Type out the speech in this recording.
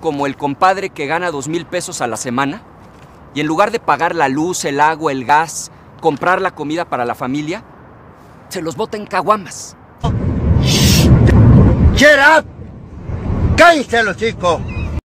Como el compadre que gana dos mil pesos a la semana y en lugar de pagar la luz, el agua, el gas, comprar la comida para la familia, se los bota en caguamas. ¡Get up! los chicos!